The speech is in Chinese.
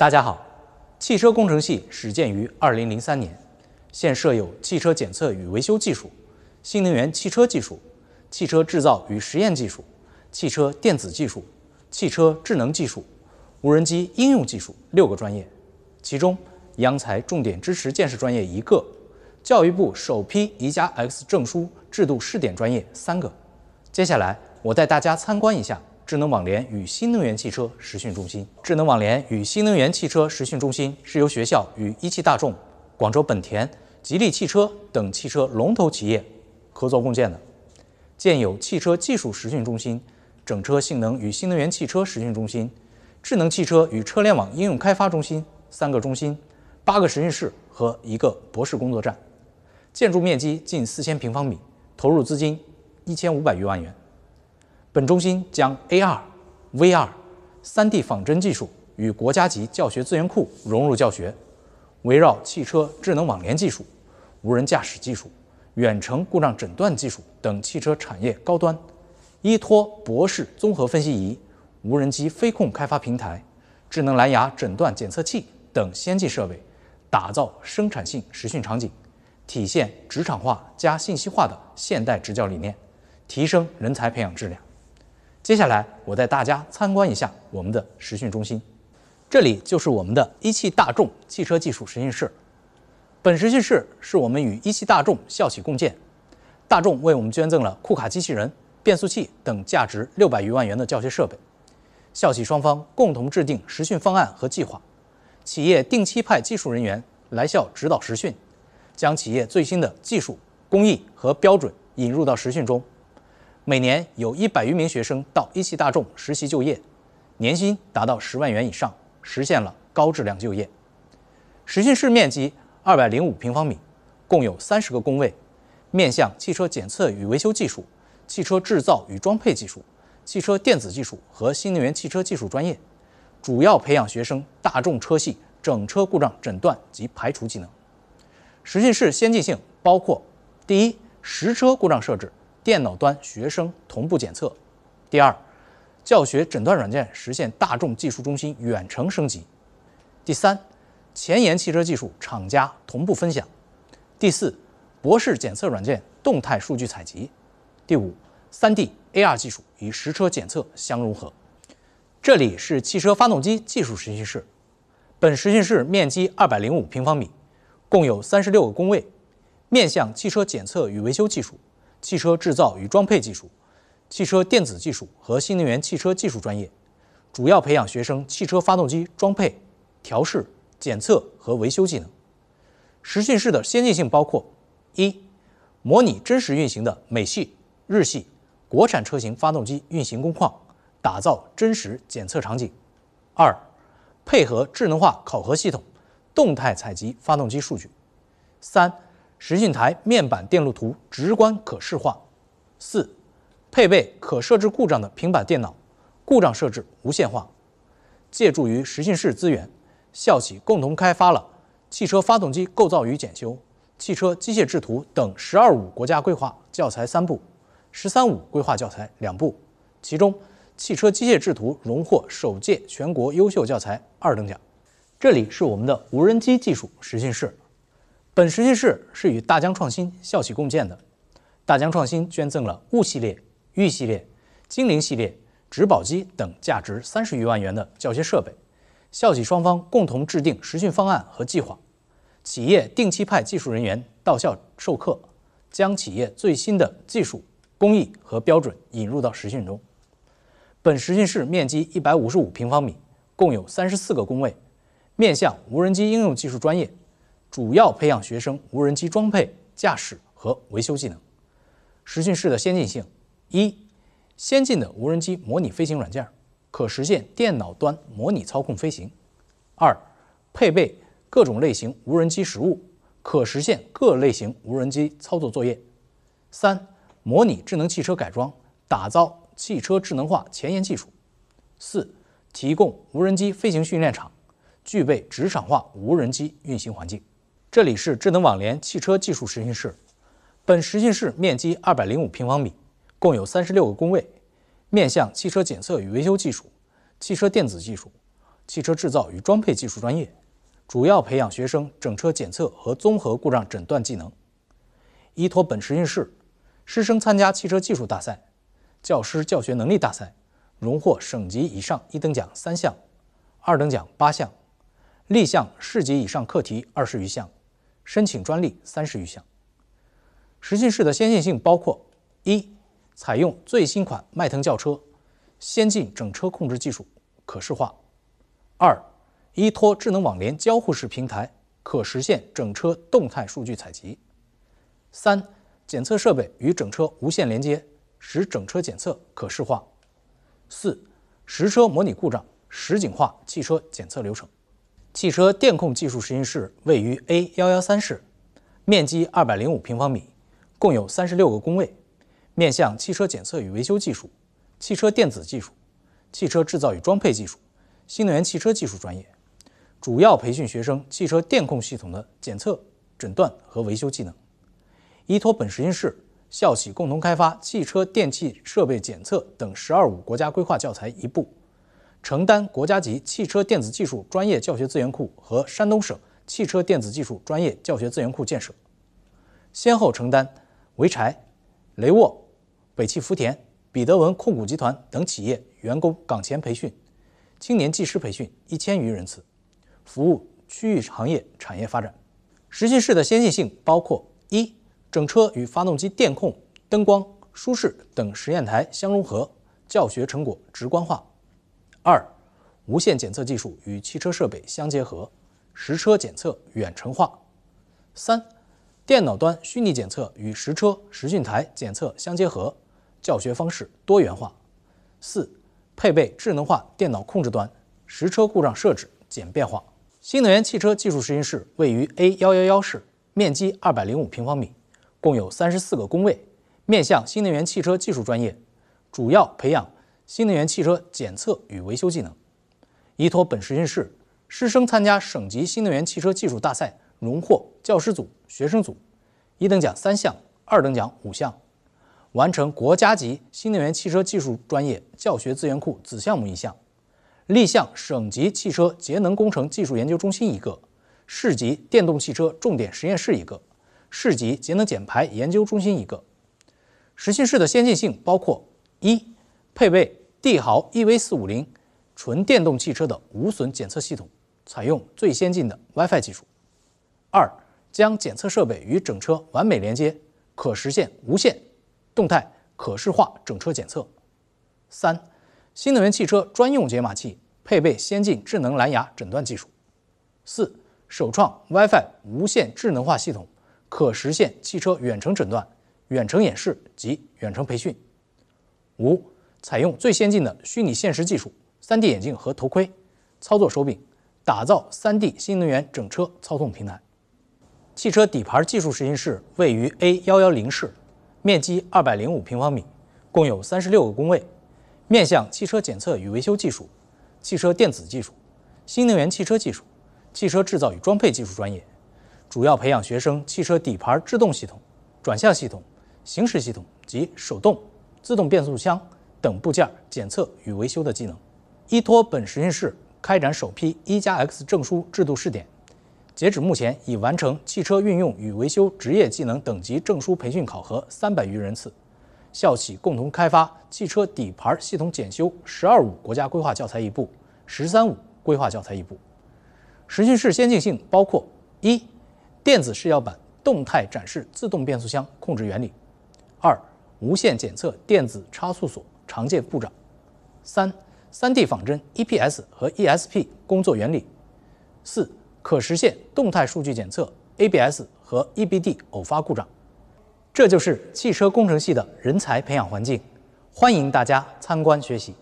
大家好，汽车工程系始建于2003年，现设有汽车检测与维修技术、新能源汽车技术、汽车制造与实验技术、汽车电子技术、汽车智能技术、无人机应用技术六个专业，其中央财重点支持建设专业一个，教育部首批“一加 X” 证书制度试点专业三个。接下来我带大家参观一下。智能网联与新能源汽车实训中心，智能网联与新能源汽车实训中心是由学校与一汽大众、广州本田、吉利汽车等汽车龙头企业合作共建的，建有汽车技术实训中心、整车性能与新能源汽车实训中心、智能汽车与车联网应用开发中心三个中心，八个实训室和一个博士工作站，建筑面积近四千平方米，投入资金一千五百余万元。本中心将 AR、VR、3D 仿真技术与国家级教学资源库融入教学，围绕汽车智能网联技术、无人驾驶技术、远程故障诊断技术等汽车产业高端，依托博士综合分析仪、无人机飞控开发平台、智能蓝牙诊断检测器等先进设备，打造生产性实训场景，体现职场化加信息化的现代职教理念，提升人才培养质量。接下来，我带大家参观一下我们的实训中心。这里就是我们的一汽大众汽车技术实训室。本实训室是我们与一汽大众校企共建，大众为我们捐赠了库卡机器人、变速器等价值六百余万元的教学设备。校企双方共同制定实训方案和计划，企业定期派技术人员来校指导实训，将企业最新的技术、工艺和标准引入到实训中。每年有一百余名学生到一汽大众实习就业，年薪达到十万元以上，实现了高质量就业。实训室面积二百零五平方米，共有三十个工位，面向汽车检测与维修技术、汽车制造与装配技术、汽车电子技术和新能源汽车技术专业，主要培养学生大众车系整车故障诊断及排除技能。实训室先进性包括：第一，实车故障设置。电脑端学生同步检测。第二，教学诊断软件实现大众技术中心远程升级。第三，前沿汽车技术厂家同步分享。第四，博士检测软件动态数据采集。第五，3D AR 技术与实车检测相融合。这里是汽车发动机技术实训室，本实训室面积二百零五平方米，共有三十六个工位，面向汽车检测与维修技术。汽车制造与装配技术、汽车电子技术和新能源汽车技术专业，主要培养学生汽车发动机装配、调试、检测和维修技能。实训室的先进性包括：一、模拟真实运行的美系、日系、国产车型发动机运行工况，打造真实检测场景；二、配合智能化考核系统，动态采集发动机数据；三、实训台面板电路图直观可视化，四，配备可设置故障的平板电脑，故障设置无线化。借助于实训室资源，校企共同开发了《汽车发动机构造与检修》《汽车机械制图》等“十二五”国家规划教材三部，“十三五”规划教材两部，其中《汽车机械制图》荣获首届全国优秀教材二等奖。这里是我们的无人机技术实训室。本实训室是与大疆创新校企共建的。大疆创新捐赠了物系列、玉系列、精灵系列植保机等价值三十余万元的教学设备。校企双方共同制定实训方案和计划，企业定期派技术人员到校授课，将企业最新的技术、工艺和标准引入到实训中。本实训室面积一百五十五平方米，共有三十四个工位，面向无人机应用技术专业。主要培养学生无人机装配、驾驶和维修技能。实训室的先进性：一、先进的无人机模拟飞行软件，可实现电脑端模拟操控飞行；二、配备各种类型无人机实物，可实现各类型无人机操作作业；三、模拟智能汽车改装，打造汽车智能化前沿技术；四、提供无人机飞行训练场，具备职场化无人机运行环境。这里是智能网联汽车技术实训室，本实训室面积二百零五平方米，共有三十六个工位，面向汽车检测与维修技术、汽车电子技术、汽车制造与装配技术专业，主要培养学生整车检测和综合故障诊断技能。依托本实训室，师生参加汽车技术大赛、教师教学能力大赛，荣获省级以上一等奖三项，二等奖八项，立项市级以上课题二十余项。申请专利三十余项。实训室的先进性包括：一、采用最新款迈腾轿车，先进整车控制技术可视化；二、依托智能网联交互式平台，可实现整车动态数据采集；三、检测设备与整车无线连接，使整车检测可视化；四、实车模拟故障，实景化汽车检测流程。汽车电控技术实验室位于 A 幺幺三室，面积二百零五平方米，共有三十六个工位，面向汽车检测与维修技术、汽车电子技术、汽车制造与装配技术、新能源汽车技术专业，主要培训学生汽车电控系统的检测、诊断和维修技能。依托本实验室，校企共同开发《汽车电气设备检测》等“十二五”国家规划教材一部。承担国家级汽车电子技术专业教学资源库和山东省汽车电子技术专业教学资源库建设，先后承担潍柴、雷沃、北汽福田、彼得文控股集团等企业员工岗前培训、青年技师培训一千余人次，服务区域行业产业发展。实习室的先进性包括：一、整车与发动机电控、灯光、舒适等实验台相融合，教学成果直观化。二、无线检测技术与汽车设备相结合，实车检测远程化；三、电脑端虚拟检测与实车实训台检测相结合，教学方式多元化；四、配备智能化电脑控制端，实车故障设置简便化。新能源汽车技术实训室位于 A 幺幺幺室，面积二百零五平方米，共有三十四个工位，面向新能源汽车技术专业，主要培养。新能源汽车检测与维修技能，依托本实训室，师生参加省级新能源汽车技术大赛，荣获教师组、学生组一等奖三项，二等奖五项，完成国家级新能源汽车技术专业教学资源库子项目一项，立项省级汽车节能工程技术研究中心一个，市级电动汽车重点实验室一个，市级节能减排研究中心一个。实训室的先进性包括一配备。帝豪 EV 四五零纯电动汽车的无损检测系统采用最先进的 WiFi 技术，二将检测设备与整车完美连接，可实现无线动态可视化整车检测。三，新能源汽车专用解码器配备先进智能蓝牙诊断技术。四，首创 WiFi 无线智能化系统，可实现汽车远程诊断、远程演示及远程培训。五。采用最先进的虚拟现实技术、3D 眼镜和头盔、操作手柄，打造 3D 新能源整车操纵平台。汽车底盘技术实验室位于 A 幺幺零室，面积二百零五平方米，共有三十六个工位，面向汽车检测与维修技术、汽车电子技术、新能源汽车技术、汽车制造与装配技术专业，主要培养学生汽车底盘制动系统、转向系统、行驶系统及手动、自动变速箱。等部件检测与维修的技能，依托本实验室开展首批“一加 X” 证书制度试点，截止目前已完成汽车运用与维修职业技能等级证书培训考核三百余人次，校企共同开发汽车底盘系统检修“十二五”国家规划教材一部，“十三五”规划教材一部。实训室先进性包括：一、电子试药板动态展示自动变速箱控制原理；二、无线检测电子差速锁。常见故障，三、三 D 仿真 EPS 和 ESP 工作原理；四、可实现动态数据检测 ABS 和 EBD 偶发故障。这就是汽车工程系的人才培养环境，欢迎大家参观学习。